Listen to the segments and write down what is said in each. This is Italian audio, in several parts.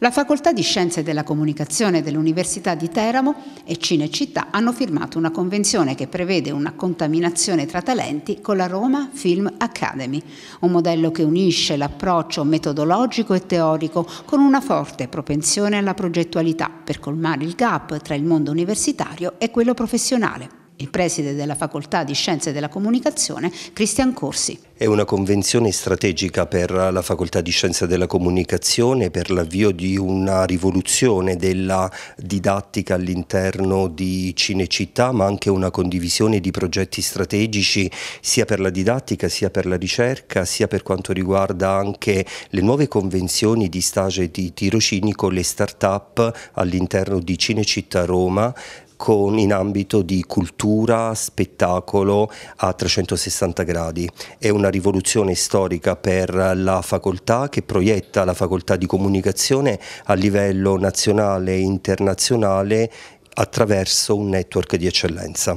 La Facoltà di Scienze della Comunicazione dell'Università di Teramo e Cinecittà hanno firmato una convenzione che prevede una contaminazione tra talenti con la Roma Film Academy, un modello che unisce l'approccio metodologico e teorico con una forte propensione alla progettualità per colmare il gap tra il mondo universitario e quello professionale il preside della facoltà di Scienze della Comunicazione, Cristian Corsi. È una convenzione strategica per la facoltà di Scienze della Comunicazione per l'avvio di una rivoluzione della didattica all'interno di Cinecittà, ma anche una condivisione di progetti strategici sia per la didattica, sia per la ricerca, sia per quanto riguarda anche le nuove convenzioni di stage e di tirocini con le start-up all'interno di Cinecittà Roma con, in ambito di cultura, spettacolo a 360 gradi. È una rivoluzione storica per la facoltà che proietta la facoltà di comunicazione a livello nazionale e internazionale attraverso un network di eccellenza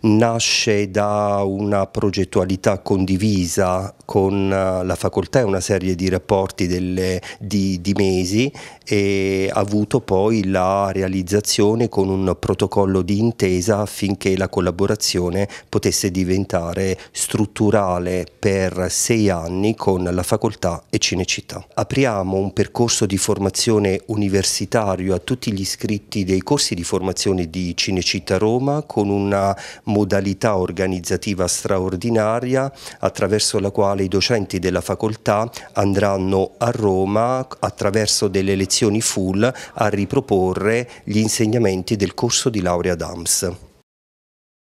nasce da una progettualità condivisa con eh, la facoltà e una serie di rapporti delle, di, di mesi e ha avuto poi la realizzazione con un protocollo di intesa affinché la collaborazione potesse diventare strutturale per sei anni con la facoltà e Cinecittà. Apriamo un percorso di formazione universitario a tutti gli iscritti dei corsi di formazione di Cinecittà Roma con una modalità organizzativa straordinaria attraverso la quale i docenti della facoltà andranno a Roma attraverso delle lezioni full a riproporre gli insegnamenti del corso di laurea DAMS.